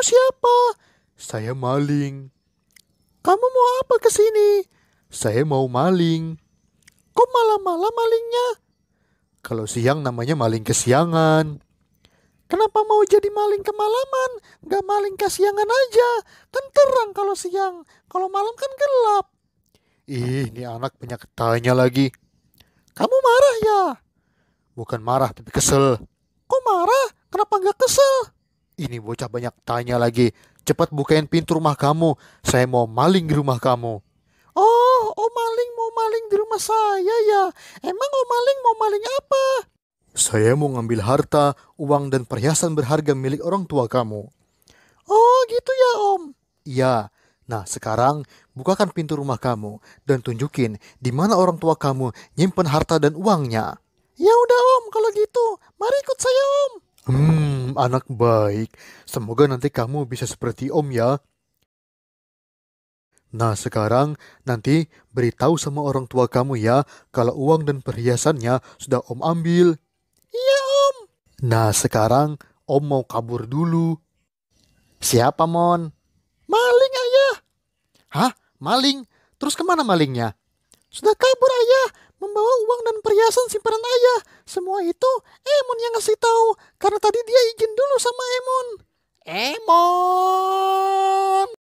kamu siapa? Saya maling. Kamu mau apa ke sini? Saya mau maling. Kok malam-malam malingnya? Kalau siang namanya maling kesiangan. Kenapa mau jadi maling kemalaman? Gak maling kesiangan aja. Kan terang kalau siang. Kalau malam kan gelap. Ih, ini anak banyak tanya lagi. Kamu marah ya? Bukan marah, tapi kesel. Kok marah? Kenapa gak kesel? Ini bocah banyak tanya lagi. Cepat bukain pintu rumah kamu. Saya mau maling di rumah kamu. Oh, oh maling mau maling di rumah saya ya. Emang oh maling mau maling apa? Saya mau ngambil harta, uang dan perhiasan berharga milik orang tua kamu. Oh, gitu ya, Om. Iya. Nah, sekarang bukakan pintu rumah kamu dan tunjukin di mana orang tua kamu nyimpen harta dan uangnya. Ya udah, Om, kalau gitu. Mari ikut saya, Om. Hmm, anak baik. Semoga nanti kamu bisa seperti Om ya. Nah, sekarang nanti beritahu sama orang tua kamu ya kalau uang dan perhiasannya sudah Om ambil. Iya, Om. Nah, sekarang Om mau kabur dulu. Siapa, Mon? Maling, Ayah. Hah? Maling? Terus kemana malingnya? Sudah kabur, Ayah. Membawa uang dan perhiasan simpanan Ayah semua itu Emon yang ngasih tahu karena tadi dia izin dulu sama Emon. Emon.